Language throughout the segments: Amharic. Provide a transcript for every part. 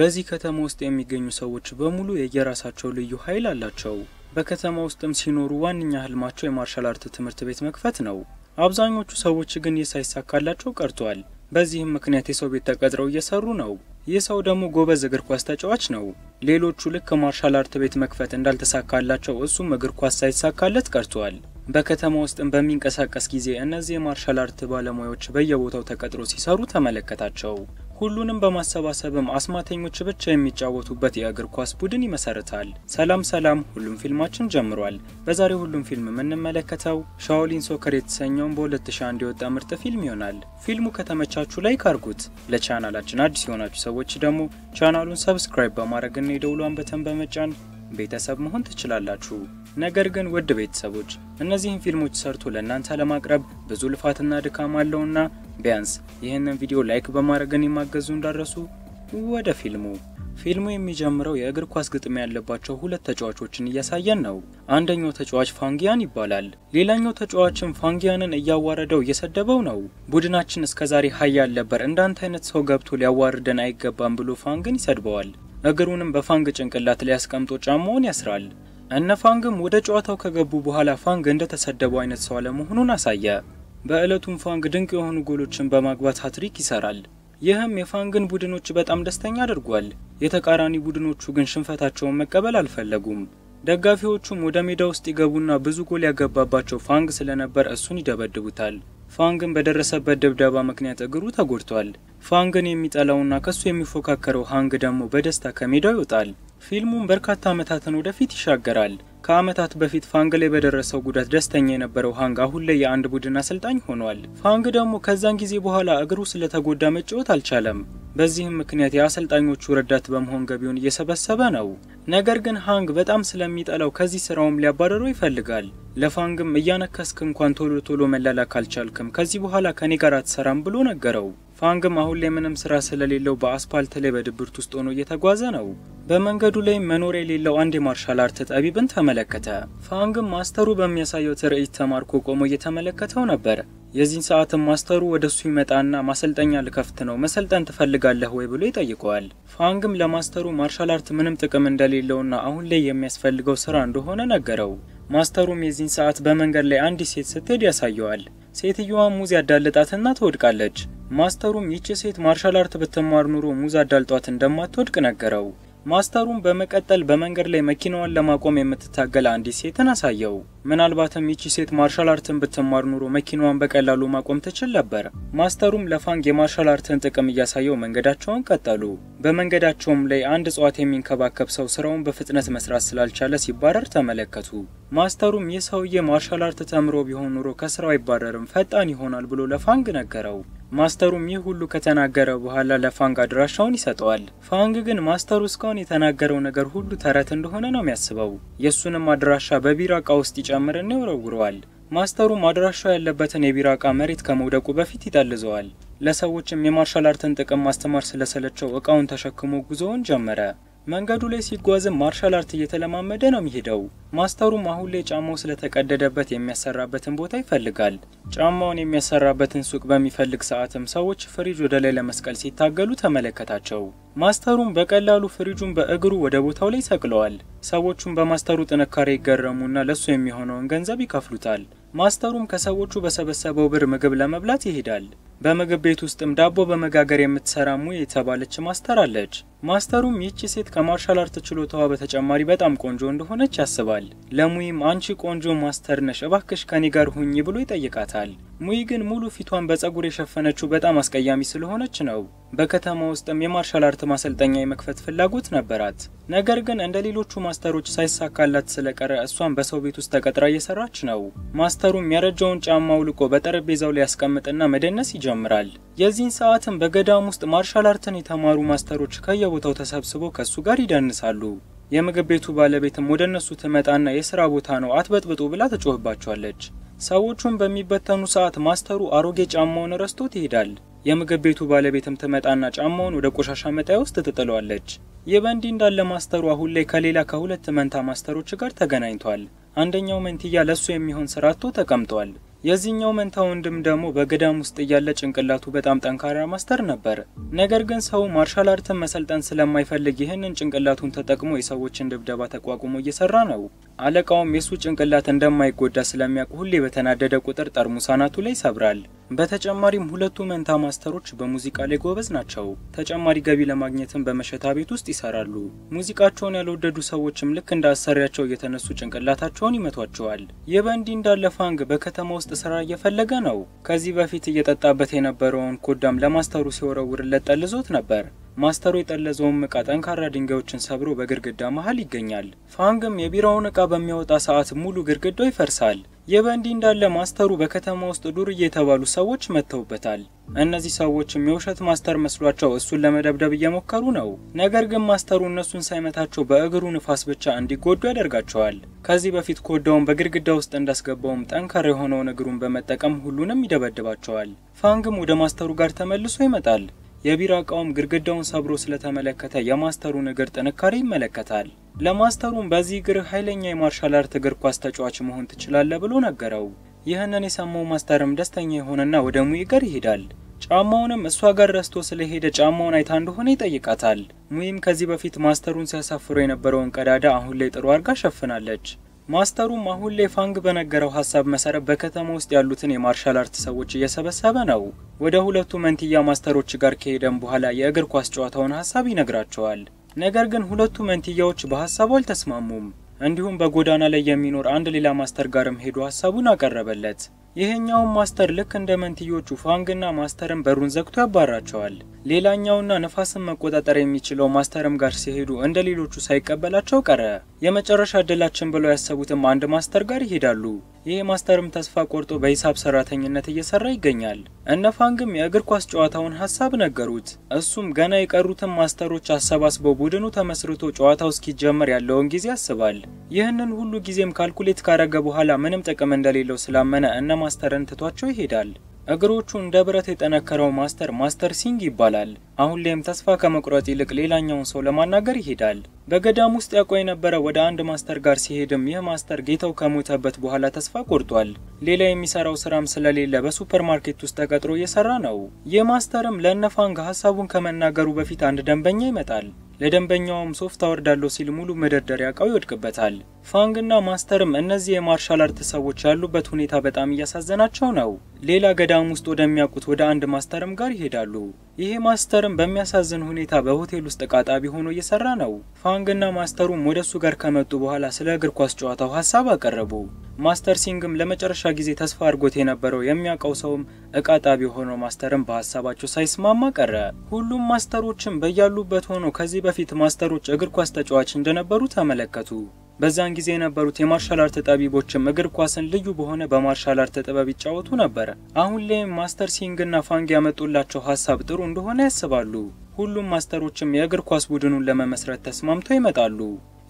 በዚህ ከተማ ውስጥ የሚገኙ ሰዎች በሙሉ የየራሳቸው ልዩ ኃይል አላቸው። በከተማ ውስጥም ሲኖሩ ዋነኛ ህልማቸው የማርሻል አርት ትምህርት ቤት መክፈት ነው። አብዛኞቹ ሰዎች ግን ይህ ሳይሳካላቸው ቀርቷል። በዚህም ምክንያት የሰው ቤት ተቀጥረው እየሰሩ ነው። ይህ ሰው ደግሞ ጎበዝ እግር ኳስ ተጫዋች ነው። ሌሎቹ ልክ ማርሻል አርት ቤት መክፈት እንዳልተሳካላቸው እሱም እግር ኳስ ሳይሳካለት ቀርቷል። በከተማ ውስጥም በሚንቀሳቀስ ጊዜ እነዚህ የማርሻል አርት ባለሙያዎች በየቦታው ተቀጥሮ ሲሰሩ ተመለከታቸው። ሁሉንም በማሰባሰብም አስማተኞች ብቻ የሚጫወቱበት የእግር ኳስ ቡድን ይመሰርታል። ሰላም ሰላም፣ ሁሉም ፊልማችን ጀምሯል። በዛሬው ሁሉም ፊልም የምንመለከተው ሻኦሊን ሶከር የተሰኘውን በ2001 የወጣ ምርጥ ፊልም ይሆናል። ፊልሙ ከተመቻችሁ ላይ ካርጉት። ለቻናላችን አዲስ የሆናችሁ ሰዎች ደግሞ ቻናሉን ሰብስክራይብ በማድረግና የደውሏን በተን በመጫን ቤተሰብ መሆን ትችላላችሁ። ነገር ግን ውድ ቤተሰቦች እነዚህን ፊልሞች ሰርቶ ለእናንተ ለማቅረብ ብዙ ልፋትና ድካም አለውና ቢያንስ ይህንን ቪዲዮ ላይክ በማድረግን የማገዙ እንዳረሱ። ወደ ፊልሙ ፊልሙ የሚጀምረው የእግር ኳስ ግጥም ያለባቸው ሁለት ተጫዋቾችን እያሳየን ነው። አንደኛው ተጫዋች ፋንጊያን ይባላል። ሌላኛው ተጫዋችን ፋንጊያንን እያዋረደው እየሰደበው ነው። ቡድናችን እስከዛሬ ሀያል ነበር፣ እንዳንተ አይነት ሰው ገብቶ ሊያዋርደን አይገባም ብሎ ፋንግን ይሰድበዋል። እግሩንም በፋንግ ጭንቅላት ላይ አስቀምጦ ጫማውን ያስራል። እነ ፋንግም ወደ ጨዋታው ከገቡ በኋላ ፋንግ እንደተሰደበው አይነት ሰው አለመሆኑን አሳየ። በዕለቱም ፋንግ ድንቅ የሆኑ ጎሎችን በማግባት ሀትሪክ ይሰራል። ይህም የፋንግን ቡድኖች በጣም ደስተኛ አድርጓል። የተቃራኒ ቡድኖቹ ግን ሽንፈታቸውን መቀበል አልፈለጉም። ደጋፊዎቹም ወደ ሜዳ ውስጥ ይገቡና ብዙ ጎል ያገባባቸው ፋንግ ስለነበር እሱን ይደበድቡታል። ፋንግን በደረሰበት ድብደባ ምክንያት እግሩ ተጎድቷል። ፋንግን የሚጠላውና ከሱ የሚፎካከረው ሃንግ ደግሞ በደስታ ከሜዳው ይወጣል። ፊልሙም በርካታ ዓመታትን ወደፊት ይሻገራል። ከዓመታት በፊት ፋንግ ላይ በደረሰው ጉዳት ደስተኛ የነበረው ሃንግ አሁን ላይ የአንድ ቡድን አሰልጣኝ ሆኗል። ፋንግ ደግሞ ከዛን ጊዜ በኋላ እግሩ ስለተጎዳ መጫወት አልቻለም። በዚህም ምክንያት የአሰልጣኞቹ ረዳት በመሆን ገቢውን እየሰበሰበ ነው። ነገር ግን ሃንግ በጣም ስለሚጠላው ከዚህ ስራውም ሊያባረረው ይፈልጋል። ለፋንግም እያነከስክ እንኳን ቶሎ ቶሎ መላላክ አልቻልክም፣ ከዚህ በኋላ ከኔ ጋር አትሰራም ብሎ ነገረው። ፋንግም አሁን ላይ ምንም ስራ ስለሌለው በአስፓልት ላይ በድብርት ውስጥ ሆኖ እየተጓዘ ነው። በመንገዱ ላይ መኖር የሌለው አንድ የማርሻል አርት ጠቢብን ተመለከተ። ፋንግም ማስተሩ በሚያሳየው ትርኢት ተማርኮ ቆሞ እየተመለከተው ነበር። የዚህን ሰዓትም ማስተሩ ወደሱ ይመጣና ማሰልጠኛ ልከፍት ነው፣ መሰልጠን ትፈልጋለህ ወይ ብሎ ይጠይቀዋል። ፋንግም ለማስተሩ ማርሻል አርት ምንም ጥቅም እንደሌለውና አሁን ላይ የሚያስፈልገው ስራ እንደሆነ ነገረው። ማስተሩም የዚህን ሰዓት በመንገድ ላይ አንዲት ሴት ስትሄድ ያሳየዋል። ሴትየዋ ሙዝ ያዳልጣትና ትወድቃለች። ማስተሩም ይቺ ሴት ማርሻል አርት ብትማር ኑሮ ሙዝ አዳልጧት እንደማትወድቅ ነገረው። ማስተሩን በመቀጠል በመንገድ ላይ መኪናዋን ለማቆም የምትታገል አንዲት ሴትን አሳየው። ምናልባትም ይቺ ሴት ማርሻል አርትን ብትማር ኑሮ መኪናዋን በቀላሉ ማቆም ትችል ነበር። ማስተሩም ለፋንግ የማርሻል አርትን ጥቅም እያሳየው መንገዳቸውን ቀጠሉ። በመንገዳቸውም ላይ አንድ እጽዋት የሚንከባከብ ሰው ስራውን በፍጥነት መስራት ስላልቻለ ሲባረር ተመለከቱ። ማስተሩም ይህ ሰውዬ ማርሻል አርት ተምሮ ቢሆን ኑሮ ከስራው አይባረርም፣ ፈጣን ይሆናል ብሎ ለፋንግ ነገረው። ማስተሩም ይህ ሁሉ ከተናገረ በኋላ ለፋንግ አድራሻውን ይሰጠዋል። ፋንግ ግን ማስተሩ እስካሁን የተናገረው ነገር ሁሉ ተረት እንደሆነ ነው የሚያስበው። የእሱንም አድራሻ በቢራ እቃ ውስጥ ይጨምርና ይወረውረዋል። ማስተሩም አድራሻው ያለበትን የቢራ እቃ መሬት ከመውደቁ በፊት ይጠልዘዋል። ለሰዎችም የማርሻል አርትን ጥቅም ማስተማር ስለሰለቸው እቃውን ተሸክሞ ጉዞውን ጀመረ። መንገዱ ላይ ሲጓዝም ማርሻል አርት እየተለማመደ ነው የሚሄደው። ማስተሩም አሁን ላይ ጫማው ስለተቀደደበት የሚያሰራበትን ቦታ ይፈልጋል። ጫማውን የሚያሰራበትን ሱቅ በሚፈልግ ሰዓትም ሰዎች ፍሪጅ ወደ ላይ ለመስቀል ሲታገሉ ተመለከታቸው። ማስተሩም በቀላሉ ፍሪጁን በእግሩ ወደ ቦታው ላይ ሰቅለዋል። ሰዎቹም በማስተሩ ጥንካሬ ይገረሙና ለሱ የሚሆነውን ገንዘብ ይከፍሉታል። ማስተሩም ከሰዎቹ በሰበሰበው ብር ምግብ ለመብላት ይሄዳል። በምግብ ቤት ውስጥም ዳቦ በመጋገር የምትሰራ ሙዬ የተባለች ማስተር አለች። ማስተሩም ይቺ ሴት ከማርሻል አርት ችሎታዋ በተጨማሪ በጣም ቆንጆ እንደሆነች ያስባል። ለሙይም አንቺ ቆንጆ ማስተር ነሽ፣ እባክሽ ከኔ ጋር ሁኚ ብሎ ይጠይቃታል። ሙይ ግን ሙሉ ፊቷን በጸጉር የሸፈነችው በጣም አስቀያሚ ስለሆነች ነው። በከተማ ውስጥም የማርሻል አርት ማሰልጠኛ የመክፈት ፍላጎት ነበራት። ነገር ግን እንደ ሌሎቹ ማስተሮች ሳይሳካላት ስለቀረ እሷን በሰው ቤት ውስጥ ተቀጥራ እየሰራች ነው። ማስተሩም ያረጀውን ጫማ አውልቆ በጠረጴዛው ላይ ያስቀምጥና መደነስ ይጀምራል። የዚህን ሰዓትም በገዳም ውስጥ ማርሻል አርትን የተማሩ ማስተሮች ከየ በየቦታው ተሰብስበው ከእሱ ጋር ይደንሳሉ። የምግብ ቤቱ ባለቤትም ወደ እነሱ ትመጣና የስራ ቦታ ነው አትበጥብጡ ብላ ተጮህባቸዋለች። ሰዎቹም በሚበተኑ ሰዓት ማስተሩ አሮጌ ጫማውን ረስቶ ይሄዳል። የምግብ ቤቱ ባለቤትም ትመጣና ጫማውን ወደ ቆሻሻ መጣያ ውስጥ ትጥለዋለች። ይህ በእንዲህ እንዳለ ማስተሩ አሁን ላይ ከሌላ ከሁለት መንታ ማስተሮች ጋር ተገናኝቷል። አንደኛው መንትያ ለእሱ የሚሆን ስራ አጥቶ ተቀምጧል። የዚህኛው መንታ ወንድም ደግሞ በገዳም ውስጥ እያለ ጭንቅላቱ በጣም ጠንካራ ማስተር ነበር። ነገር ግን ሰው ማርሻል አርትን መሰልጠን ስለማይፈልግ ይህንን ጭንቅላቱን ተጠቅሞ የሰዎችን ድብደባ ተቋቁሞ እየሰራ ነው። አለቃውም የሱ ጭንቅላት እንደማይጎዳ ስለሚያውቅ ሁሌ በተናደደ ቁጥር ጠርሙስ አናቱ ላይ ይሰብራል። በተጨማሪም ሁለቱ መንታ ማስተሮች በሙዚቃ ላይ ጎበዝ ናቸው። ተጨማሪ ገቢ ለማግኘትም በመሸታ ቤት ውስጥ ይሰራሉ። ሙዚቃቸውን ያልወደዱ ሰዎችም ልክ እንደ አሰሪያቸው እየተነሱ ጭንቅላታቸውን ይመቷቸዋል። ይህ በእንዲህ እንዳለ ፋንግ በከተማ ውስጥ ስራ እየፈለገ ነው። ከዚህ በፊት እየጠጣበት የነበረውን ኮዳም ለማስተሩ ሲወረውርለት ጠልዞት ነበር። ማስተሩ የጠለዘውን እቃ ጠንካራ ድንጋዮችን ሰብሮ በግድግዳ መሀል ይገኛል። ፋንግም የቢራውን እቃ በሚያወጣ ሰዓት ሙሉ ግድግዳው ይፈርሳል። ይህ በእንዲህ እንዳለ ማስተሩ በከተማ ውስጥ ዱርዬ የተባሉ ሰዎች መጥተውበታል። እነዚህ ሰዎችም የውሸት ማስተር መስሏቸው እሱን ለመደብደብ እየሞከሩ ነው። ነገር ግን ማስተሩ እነሱን ሳይመታቸው በእግሩ ንፋስ ብቻ እንዲጎዱ ያደርጋቸዋል። ከዚህ በፊት ኮዳውን በግድግዳ ውስጥ እንዳስገባውም ጠንካራ የሆነውን እግሩን በመጠቀም ሁሉንም ይደበድባቸዋል። ፋንግም ወደ ማስተሩ ጋር ተመልሶ ይመጣል። የቢራ እቃውም ግድግዳውን ሰብሮ ስለተመለከተ የማስተሩን እግር ጥንካሬ ይመለከታል። ለማስተሩም በዚህ እግርህ ኃይለኛ የማርሻል አርት እግር ኳስ ተጫዋች መሆን ትችላለህ ብሎ ነገረው። ይህንን የሰማው ማስተርም ደስተኛ የሆነና ወደ ሙይ ጋር ይሄዳል። ጫማውንም እሷ ጋር ረስቶ ስለሄደ ጫማውን አይታ እንደሆነ ይጠይቃታል። ሙይም ከዚህ በፊት ማስተሩን ሲያሳፍሮ የነበረውን ቀዳዳ አሁን ላይ ጥሩ አድርጋ ሸፍናለች። ማስተሩም አሁን ላይ ፋንግ በነገረው ሀሳብ መሰረት በከተማ ውስጥ ያሉትን የማርሻል አርት ሰዎች እየሰበሰበ ነው። ወደ ሁለቱ መንትያ ማስተሮች ጋር ከሄደም በኋላ የእግር ኳስ ጨዋታውን ሀሳብ ይነግራቸዋል። ነገር ግን ሁለቱ መንትያዎች በሀሳቡ አልተስማሙም። እንዲሁም በጎዳና ላይ የሚኖር አንድ ሌላ ማስተር ጋርም ሄዶ ሀሳቡን አቀረበለት። ይሄኛውን ማስተር ልክ እንደ መንትዮቹ ፋንግና ማስተርን በሩን ዘግቶ ያባራቸዋል። ሌላኛውና ነፋስን መቆጣጠር የሚችለው ማስተርም ጋር ሲሄዱ እንደ ሌሎቹ ሳይቀበላቸው ቀረ። የመጨረሻ እድላችን ብለው ያሰቡትም አንድ ማስተር ጋር ይሄዳሉ። ይሄ ማስተርም ተስፋ ቆርጦ በሂሳብ ሰራተኝነት እየሰራ ይገኛል። እነ ፋንግም የእግር ኳስ ጨዋታውን ሀሳብ ነገሩት። እሱም ገና የቀሩትን ማስተሮች አሰባስበው ቡድኑ ተመስርቶ ጨዋታው እስኪጀመር ያለውን ጊዜ ያስባል። ይህንን ሁሉ ጊዜም ካልኩሌት ካረገ በኋላ ምንም ጥቅም እንደሌለው ስላመነ እነ ማስተርን ትቷቸው ይሄዳል። እግሮቹ እንደ ብረት የጠነከረው ማስተር ማስተር ሲንግ ይባላል። አሁን ላይም ተስፋ ከመቁረጥ ይልቅ ሌላኛውን ሰው ለማናገር ይሄዳል። በገዳም ውስጥ ያውቀው የነበረ ወደ አንድ ማስተር ጋር ሲሄድም ይህ ማስተር ጌታው ከሞተበት በኋላ ተስፋ ቆርጧል። ሌላ የሚሰራው ስራም ስለሌለ በሱፐርማርኬት ውስጥ ተቀጥሮ እየሰራ ነው። ይህ ማስተርም ለነፋንግ ሀሳቡን ከመናገሩ በፊት አንድ ደንበኛ ይመጣል። ለደንበኛውም ሶፍት አወርዳለሁ ሲል ሙሉ መደርደሪያ እቃው ይወድቅበታል። ፋንግና ማስተርም እነዚህ የማርሻል አርት ሰዎች ያሉበት ሁኔታ በጣም እያሳዘናቸው ነው። ሌላ ገዳም ውስጥ ወደሚያውቁት ወደ አንድ ማስተርም ጋር ይሄዳሉ። ይሄ ማስተርም በሚያሳዝን ሁኔታ በሆቴል ውስጥ ቃጣቢ ሆኖ እየሰራ ነው። ፋንግና ማስተሩም ወደሱ ጋር ከመጡ በኋላ ስለ እግር ኳስ ጨዋታው ሀሳብ አቀረቡ። ማስተር ሲንግም ለመጨረሻ ጊዜ ተስፋ አድርጎት የነበረው የሚያውቀው ሰውም እቃ ጣቢ ሆኖ ማስተርም በሀሳባቸው ሳይስማማ ቀረ። ሁሉም ማስተሮችም በያሉበት ሆኖ ከዚህ በፊት ማስተሮች እግር ኳስ ተጫዋች እንደነበሩ ተመለከቱ። በዛን ጊዜ የነበሩት የማርሻል አርት ጠቢቦችም እግር ኳስን ልዩ በሆነ በማርሻል አርት ጥበብ ይጫወቱ ነበር። አሁን ላይም ማስተር ሲንግና ፋንግ ያመጡላቸው ሀሳብ ጥሩ እንደሆነ ያስባሉ። ሁሉም ማስተሮችም የእግር ኳስ ቡድኑን ለመመስረት ተስማምተው ይመጣሉ።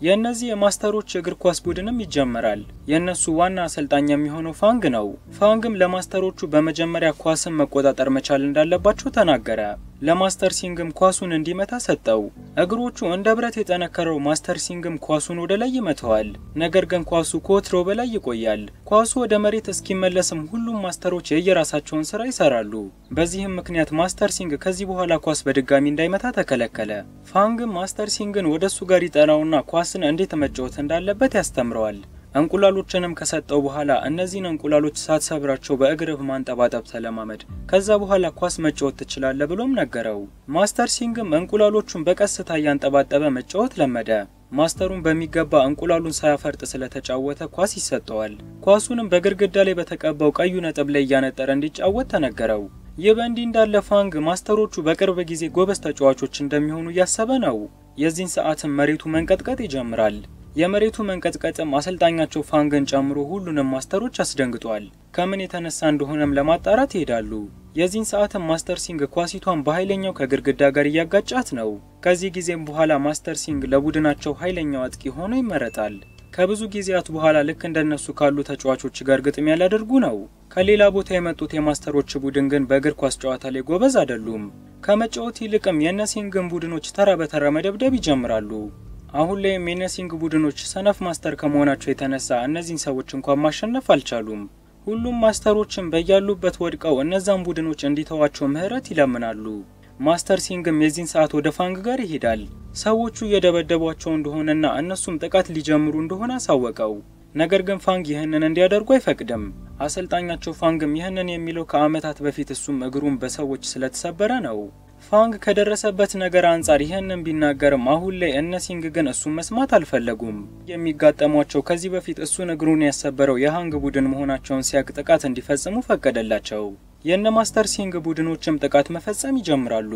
የእነዚህ የማስተሮች የእግር ኳስ ቡድንም ይጀምራል። የእነሱ ዋና አሰልጣኝ የሚሆነው ፋንግ ነው። ፋንግም ለማስተሮቹ በመጀመሪያ ኳስን መቆጣጠር መቻል እንዳለባቸው ተናገረ። ለማስተር ሲንግም ኳሱን እንዲመታ ሰጠው። እግሮቹ እንደ ብረት የጠነከረው ማስተር ሲንግም ኳሱን ወደ ላይ ይመተዋል። ነገር ግን ኳሱ ከወትሮ በላይ ይቆያል። ኳሱ ወደ መሬት እስኪመለስም ሁሉም ማስተሮች የየራሳቸውን ስራ ይሰራሉ። በዚህም ምክንያት ማስተር ሲንግ ከዚህ በኋላ ኳስ በድጋሚ እንዳይመታ ተከለከለ። ፋንግም ማስተር ሲንግን ወደሱ ጋር ይጠራውና ኳስን እንዴት መጫወት እንዳለበት ያስተምረዋል። እንቁላሎችንም ከሰጠው በኋላ እነዚህን እንቁላሎች ሳትሰብራቸው በእግርህ ማንጠባጠብ ተለማመድ፣ ከዛ በኋላ ኳስ መጫወት ትችላለህ ብሎም ነገረው። ማስተር ሲንግም እንቁላሎቹን በቀስታ እያንጠባጠበ መጫወት ለመደ። ማስተሩን በሚገባ እንቁላሉን ሳያፈርጥ ስለተጫወተ ኳስ ይሰጠዋል። ኳሱንም በግድግዳ ላይ በተቀባው ቀዩ ነጥብ ላይ እያነጠረ እንዲጫወት ተነገረው። ይህ በእንዲህ እንዳለ ፋንግ ማስተሮቹ በቅርብ ጊዜ ጎበዝ ተጫዋቾች እንደሚሆኑ እያሰበ ነው። የዚህን ሰዓትም መሬቱ መንቀጥቀጥ ይጀምራል። የመሬቱ መንቀጥቀጥም አሰልጣኛቸው ፋንገን ጨምሮ ሁሉንም ማስተሮች አስደንግጧል። ከምን የተነሳ እንደሆነም ለማጣራት ይሄዳሉ። የዚህን ሰዓትም ማስተር ሲንግ ኳሲቷን በኃይለኛው ከግድግዳ ጋር እያጋጫት ነው። ከዚህ ጊዜም በኋላ ማስተር ሲንግ ለቡድናቸው ኃይለኛው አጥቂ ሆኖ ይመረጣል። ከብዙ ጊዜያት በኋላ ልክ እንደነሱ ካሉ ተጫዋቾች ጋር ግጥም ያላደርጉ ነው። ከሌላ ቦታ የመጡት የማስተሮች ቡድን ግን በእግር ኳስ ጨዋታ ላይ ጎበዝ አይደሉም። ከመጫወት ይልቅም የእነ ቡድኖች ተራ በተራ መደብደብ ይጀምራሉ። አሁን ላይ የሜነሲንግ ቡድኖች ሰነፍ ማስተር ከመሆናቸው የተነሳ እነዚህን ሰዎች እንኳን ማሸነፍ አልቻሉም። ሁሉም ማስተሮችን በያሉበት ወድቀው እነዛን ቡድኖች እንዲተዋቸው ምህረት ይለምናሉ። ማስተር ሲንግም የዚህን ሰዓት ወደ ፋንግ ጋር ይሄዳል። ሰዎቹ እየደበደቧቸው እንደሆነና እነሱም ጥቃት ሊጀምሩ እንደሆነ አሳወቀው። ነገር ግን ፋንግ ይህንን እንዲያደርጉ አይፈቅድም። አሰልጣኛቸው ፋንግም ይህንን የሚለው ከዓመታት በፊት እሱም እግሩን በሰዎች ስለተሰበረ ነው። ፋንግ ከደረሰበት ነገር አንጻር ይህንን ቢናገርም አሁን ላይ እነ ሲንግ ግን እሱን መስማት አልፈለጉም። የሚጋጠሟቸው ከዚህ በፊት እሱን እግሩን ያሰበረው የሃንግ ቡድን መሆናቸውን ሲያቅ ጥቃት እንዲፈጽሙ ፈቀደላቸው። የእነ ማስተር ሲንግ ቡድኖችም ጥቃት መፈጸም ይጀምራሉ።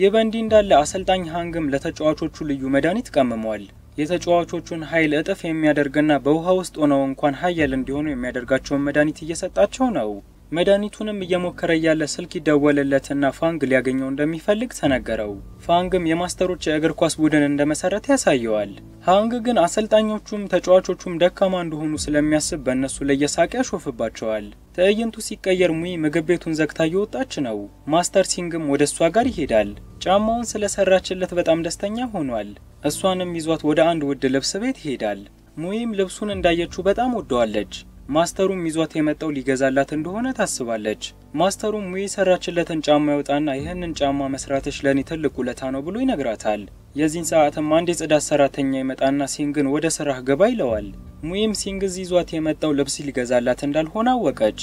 ይህ በእንዲህ እንዳለ አሰልጣኝ ሃንግም ለተጫዋቾቹ ልዩ መድኃኒት ቀምሟል። የተጫዋቾቹን ኃይል እጥፍ የሚያደርግና በውሃ ውስጥ ሆነው እንኳን ሀያል እንዲሆኑ የሚያደርጋቸውን መድኃኒት እየሰጣቸው ነው። መድኃኒቱንም እየሞከረ እያለ ስልክ ይደወልለትና ፋንግ ሊያገኘው እንደሚፈልግ ተነገረው። ፋንግም የማስተሮች የእግር ኳስ ቡድን እንደመሰረተ ያሳየዋል። ሃንግ ግን አሰልጣኞቹም ተጫዋቾቹም ደካማ እንደሆኑ ስለሚያስብ በእነሱ ላይ የሳቅ ያሾፍባቸዋል። ትዕይንቱ ሲቀየር ሙይ ምግብ ቤቱን ዘግታ እየወጣች ነው። ማስተር ሲንግም ወደ እሷ ጋር ይሄዳል። ጫማውን ስለሰራችለት በጣም ደስተኛ ሆኗል። እሷንም ይዟት ወደ አንድ ውድ ልብስ ቤት ይሄዳል። ሙይም ልብሱን እንዳየችው በጣም ወደዋለች። ማስተሩም ይዟት የመጣው ሊገዛላት እንደሆነ ታስባለች። ማስተሩም ሙይ የሰራችለትን ጫማ ይውጣና ይህንን ጫማ መስራትሽ ለእኔ ትልቅ ውለታ ነው ብሎ ይነግራታል። የዚህን ሰዓትም አንድ የጽዳት ሰራተኛ ይመጣና ሲንግን ወደ ስራህ ገባ ይለዋል። ሙይም ሲንግዝ ይዟት የመጣው ልብስ ሊገዛላት እንዳልሆነ አወቀች።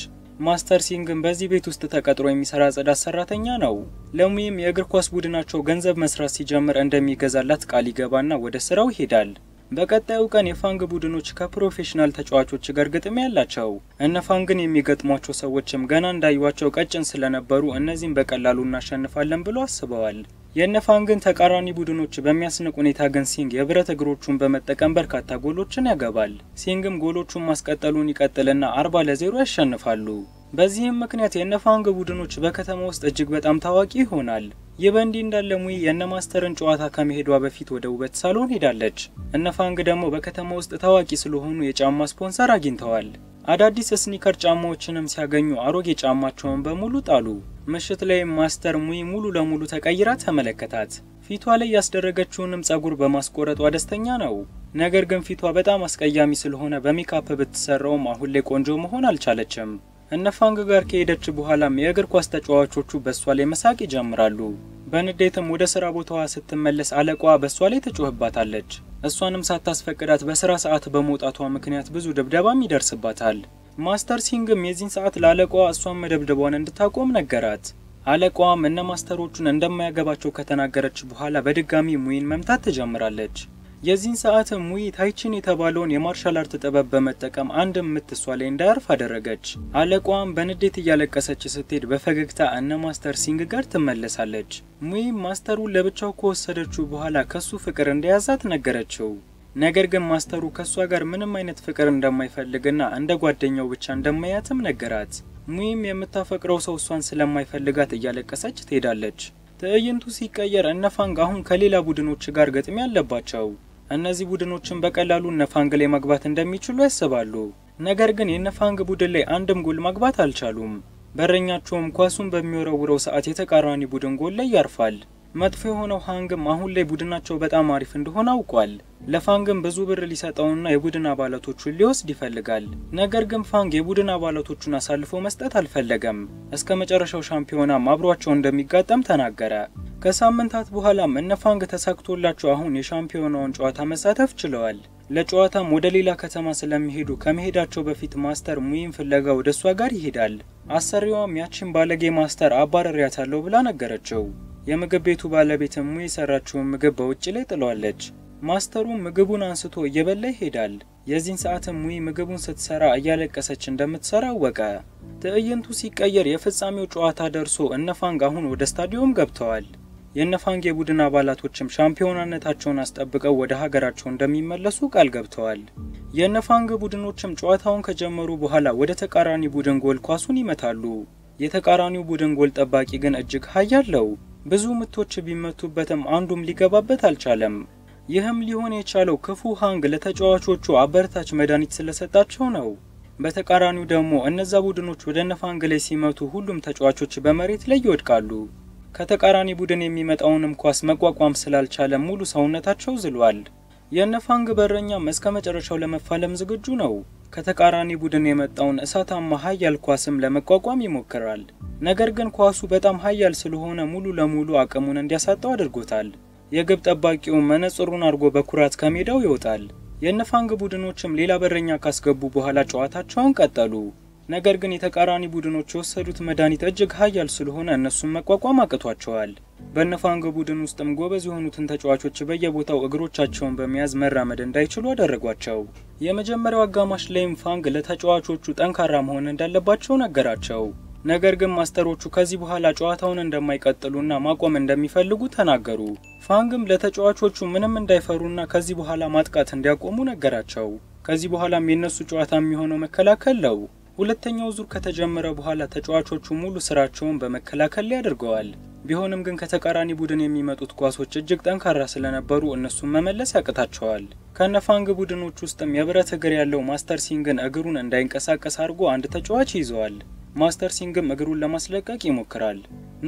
ማስተር ሲንግን በዚህ ቤት ውስጥ ተቀጥሮ የሚሰራ ጽዳት ሰራተኛ ነው። ለሙይም የእግር ኳስ ቡድናቸው ገንዘብ መስራት ሲጀምር እንደሚገዛላት ቃል ይገባና ወደ ስራው ይሄዳል። በቀጣዩ ቀን የፋንግ ቡድኖች ከፕሮፌሽናል ተጫዋቾች ጋር ግጥሚያ ያላቸው። እነ ፋንግን የሚገጥሟቸው ሰዎችም ገና እንዳዩዋቸው ቀጭን ስለነበሩ እነዚህም በቀላሉ እናሸንፋለን ብሎ አስበዋል። የእነ ፋንግን ተቃራኒ ቡድኖች በሚያስንቅ ሁኔታ ግን ሲንግ የብረት እግሮቹን በመጠቀም በርካታ ጎሎችን ያገባል። ሲንግም ጎሎቹን ማስቀጠሉን ይቀጥልና አርባ ለዜሮ ያሸንፋሉ። በዚህም ምክንያት የነፋንግ ቡድኖች በከተማ ውስጥ እጅግ በጣም ታዋቂ ይሆናል። ይህ በእንዲህ እንዳለ ሙይ የእነ ማስተርን ጨዋታ ከመሄዷ በፊት ወደ ውበት ሳሎን ሄዳለች። እነ ፋንግ ደግሞ በከተማ ውስጥ ታዋቂ ስለሆኑ የጫማ ስፖንሰር አግኝተዋል። አዳዲስ ስኒከር ጫማዎችንም ሲያገኙ አሮጌ ጫማቸውን በሙሉ ጣሉ። ምሽት ላይም ማስተር ሙይ ሙሉ ለሙሉ ተቀይራ ተመለከታት። ፊቷ ላይ ያስደረገችውንም ጸጉር በማስቆረጧ ደስተኛ ነው። ነገር ግን ፊቷ በጣም አስቀያሚ ስለሆነ በሜካፕ ብትሰራውም አሁን ላይ ቆንጆ መሆን አልቻለችም። እነፋንግ ጋር ከሄደች በኋላም የእግር ኳስ ተጫዋቾቹ በእሷ ላይ መሳቅ ይጀምራሉ። በንዴትም ወደ ስራ ቦታዋ ስትመለስ አለቋ በእሷ ላይ ትጮህባታለች። እሷንም ሳታስፈቅዳት በስራ ሰዓት በመውጣቷ ምክንያት ብዙ ድብደባም ይደርስባታል። ማስተር ሲንግም የዚህን ሰዓት ለአለቋ እሷን መደብደቧን እንድታቆም ነገራት። አለቋም እነ ማስተሮቹን እንደማያገባቸው ከተናገረች በኋላ በድጋሚ ሙይን መምታት ትጀምራለች። የዚህን ሰዓትም ሙይ ታይቺን የተባለውን የማርሻል አርት ጥበብ በመጠቀም አንድ ምት እሷ ላይ እንዳያርፍ አደረገች። አለቋም በንዴት እያለቀሰች ስትሄድ በፈገግታ እነ ማስተር ሲንግ ጋር ትመለሳለች። ሙይም ማስተሩን ለብቻው ከወሰደችው በኋላ ከሱ ፍቅር እንደያዛት ነገረችው። ነገር ግን ማስተሩ ከእሷ ጋር ምንም አይነት ፍቅር እንደማይፈልግና እንደ ጓደኛው ብቻ እንደማያትም ነገራት። ሙይም የምታፈቅረው ሰው እሷን ስለማይፈልጋት እያለቀሰች ትሄዳለች። ትዕይንቱ ሲቀየር እነ ፋንግ አሁን ከሌላ ቡድኖች ጋር ግጥሚያ አለባቸው። እነዚህ ቡድኖችን በቀላሉ ነፋንግ ላይ መግባት እንደሚችሉ ያስባሉ። ነገር ግን የነፋንግ ቡድን ላይ አንድም ጎል ማግባት አልቻሉም። በረኛቸውም ኳሱን በሚወረውረው ሰዓት የተቃራኒ ቡድን ጎል ላይ ያርፋል። መጥፎ የሆነው ሃንግም አሁን ላይ ቡድናቸው በጣም አሪፍ እንደሆነ አውቋል። ለፋንግም ብዙ ብር ሊሰጠውና የቡድን አባላቶቹን ሊወስድ ይፈልጋል። ነገር ግን ፋንግ የቡድን አባላቶቹን አሳልፎ መስጠት አልፈለገም። እስከ መጨረሻው ሻምፒዮናም አብሯቸው እንደሚጋጠም ተናገረ። ከሳምንታት በኋላም እነ ፋንግ ተሳክቶላቸው አሁን የሻምፒዮናውን ጨዋታ መሳተፍ ችለዋል። ለጨዋታም ወደ ሌላ ከተማ ስለሚሄዱ ከመሄዳቸው በፊት ማስተር ሙይን ፍለጋ ወደ እሷ ጋር ይሄዳል። አሰሪዋም ያችን ባለጌ ማስተር አባረሪያታለሁ ብላ ነገረችው። የምግብ ቤቱ ባለቤትም የሰራችውን ምግብ በውጭ ላይ ጥሏለች። ማስተሩ ምግቡን አንስቶ እየበላ ይሄዳል። የዚህን ሰዓት ሙይ ምግቡን ስትሰራ እያለቀሰች እንደምትሰራ አወቀ። ትዕይንቱ ሲቀየር የፍጻሜው ጨዋታ ደርሶ እነፋንግ አሁን ወደ ስታዲዮም ገብተዋል። የእነፋንግ የቡድን አባላቶችም ሻምፒዮናነታቸውን አስጠብቀው ወደ ሀገራቸው እንደሚመለሱ ቃል ገብተዋል። የእነፋንግ ቡድኖችም ጨዋታውን ከጀመሩ በኋላ ወደ ተቃራኒ ቡድን ጎል ኳሱን ይመታሉ። የተቃራኒው ቡድን ጎል ጠባቂ ግን እጅግ ኃያል ነው። ብዙ ምቶች ቢመቱበትም አንዱም ሊገባበት አልቻለም። ይህም ሊሆን የቻለው ክፉ ሃንግ ለተጫዋቾቹ አበረታች መድኃኒት ስለሰጣቸው ነው። በተቃራኒው ደግሞ እነዛ ቡድኖች ወደ ነፋንግ ላይ ሲመቱ ሁሉም ተጫዋቾች በመሬት ላይ ይወድቃሉ። ከተቃራኒ ቡድን የሚመጣውንም ኳስ መቋቋም ስላልቻለ ሙሉ ሰውነታቸው ዝሏል። የነፋንግ በረኛም እስከ መጨረሻው ለመፋለም ዝግጁ ነው። ከተቃራኒ ቡድን የመጣውን እሳታማ ኃያል ኳስም ለመቋቋም ይሞክራል። ነገር ግን ኳሱ በጣም ኃያል ስለሆነ ሙሉ ለሙሉ አቅሙን እንዲያሳጣው አድርጎታል። የግብ ጠባቂው መነጽሩን አድርጎ በኩራት ከሜዳው ይወጣል። የነፋንግ ቡድኖችም ሌላ በረኛ ካስገቡ በኋላ ጨዋታቸውን ቀጠሉ። ነገር ግን የተቃራኒ ቡድኖች የወሰዱት መድኃኒት እጅግ ሀያል ስለሆነ እነሱም መቋቋም አቅቷቸዋል። በነፋንጎ ቡድን ውስጥም ጎበዝ የሆኑትን ተጫዋቾች በየቦታው እግሮቻቸውን በመያዝ መራመድ እንዳይችሉ አደረጓቸው። የመጀመሪያው አጋማሽ ላይም ፋንግ ለተጫዋቾቹ ጠንካራ መሆን እንዳለባቸው ነገራቸው። ነገር ግን ማስተሮቹ ከዚህ በኋላ ጨዋታውን እንደማይቀጥሉና ማቆም እንደሚፈልጉ ተናገሩ። ፋንግም ለተጫዋቾቹ ምንም እንዳይፈሩና ከዚህ በኋላ ማጥቃት እንዲያቆሙ ነገራቸው። ከዚህ በኋላም የእነሱ ጨዋታ የሚሆነው መከላከል ነው። ሁለተኛው ዙር ከተጀመረ በኋላ ተጫዋቾቹ ሙሉ ስራቸውን በመከላከል ላይ አድርገዋል። ቢሆንም ግን ከተቃራኒ ቡድን የሚመጡት ኳሶች እጅግ ጠንካራ ስለነበሩ እነሱን መመለስ ያቅታቸዋል። ከነፋንግ ቡድኖች ውስጥም የብረት እግር ያለው ማስተር ሲንግን እግሩን እንዳይንቀሳቀስ አድርጎ አንድ ተጫዋች ይዘዋል። ማስተር ሲንግም እግሩን ለማስለቀቅ ይሞክራል።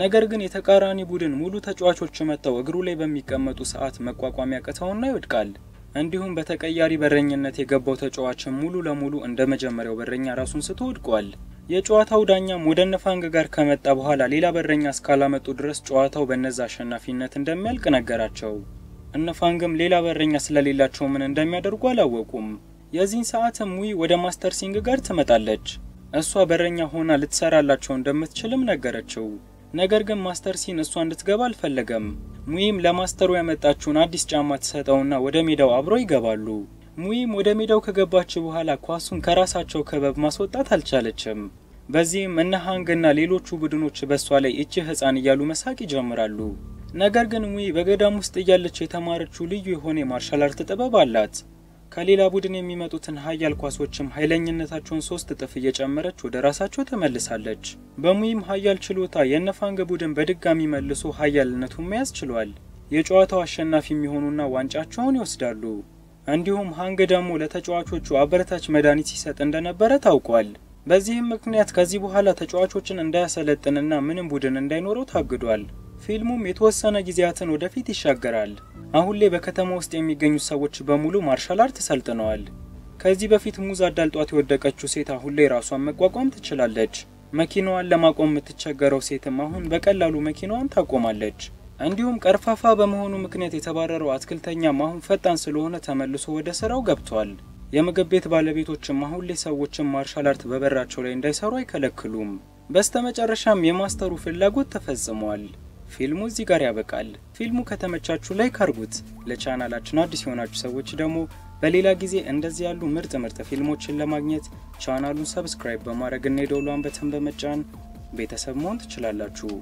ነገር ግን የተቃራኒ ቡድን ሙሉ ተጫዋቾች መጥተው እግሩ ላይ በሚቀመጡ ሰዓት መቋቋም ያቅተውና ይወድቃል። እንዲሁም በተቀያሪ በረኝነት የገባው ተጫዋችም ሙሉ ለሙሉ እንደ መጀመሪያው በረኛ ራሱን ስቶ ወድቋል። የጨዋታው ዳኛም ወደ ነፋንግ ጋር ከመጣ በኋላ ሌላ በረኛ እስካላመጡ ድረስ ጨዋታው በነዛ አሸናፊነት እንደሚያልቅ ነገራቸው። እነፋንግም ሌላ በረኛ ስለሌላቸው ምን እንደሚያደርጉ አላወቁም። የዚህን ሰዓት ሙይ ወደ ማስተር ሲንግ ጋር ትመጣለች። እሷ በረኛ ሆና ልትሰራላቸው እንደምትችልም ነገረችው። ነገር ግን ማስተር ሲን እሷ እንድትገባ አልፈለገም። ሙይም ለማስተሩ ያመጣችውን አዲስ ጫማ ትሰጠውና ወደ ሜዳው አብረው ይገባሉ። ሙይም ወደ ሜዳው ከገባች በኋላ ኳሱን ከራሳቸው ከበብ ማስወጣት አልቻለችም። በዚህም እነ ሃንግና ሌሎቹ ቡድኖች በሷ ላይ እቺ ህፃን እያሉ መሳቅ ይጀምራሉ። ነገር ግን ሙይ በገዳም ውስጥ እያለች የተማረችው ልዩ የሆነ የማርሻል አርት ጥበብ አላት። ከሌላ ቡድን የሚመጡትን ሀያል ኳሶችም ኃይለኝነታቸውን ሶስት እጥፍ እየጨመረች ወደ ራሳቸው ተመልሳለች። በሙይም ሀያል ችሎታ የነፋንገ ቡድን በድጋሚ መልሶ ሀያልነቱን መያዝ ችሏል። የጨዋታው አሸናፊ የሚሆኑና ዋንጫቸውን ይወስዳሉ። እንዲሁም ሀንግ ደግሞ ለተጫዋቾቹ አበረታች መድኃኒት ሲሰጥ እንደነበረ ታውቋል። በዚህም ምክንያት ከዚህ በኋላ ተጫዋቾችን እንዳያሰለጥንና ምንም ቡድን እንዳይኖረው ታግዷል። ፊልሙም የተወሰነ ጊዜያትን ወደፊት ይሻገራል። አሁን ላይ በከተማ ውስጥ የሚገኙ ሰዎች በሙሉ ማርሻል አርት ሰልጥነዋል። ከዚህ በፊት ሙዝ አዳልጧት የወደቀችው ሴት አሁን ላይ ራሷን መቋቋም ትችላለች። መኪናዋን ለማቆም የምትቸገረው ሴትም አሁን በቀላሉ መኪናዋን ታቆማለች። እንዲሁም ቀርፋፋ በመሆኑ ምክንያት የተባረረው አትክልተኛም አሁን ፈጣን ስለሆነ ተመልሶ ወደ ስራው ገብቷል። የምግብ ቤት ባለቤቶችም አሁን ላይ ሰዎችን ማርሻል አርት በበራቸው ላይ እንዳይሰሩ አይከለክሉም። በስተመጨረሻም የማስተሩ ፍላጎት ተፈጽሟል። ፊልሙ እዚህ ጋር ያበቃል። ፊልሙ ከተመቻችሁ ላይክ ካርጉት ለቻናላችን አዲስ የሆናችሁ ሰዎች ደግሞ በሌላ ጊዜ እንደዚህ ያሉ ምርጥ ምርጥ ፊልሞችን ለማግኘት ቻናሉን ሰብስክራይብ በማድረግ እና የደወል በተን በመጫን ቤተሰብ መሆን ትችላላችሁ።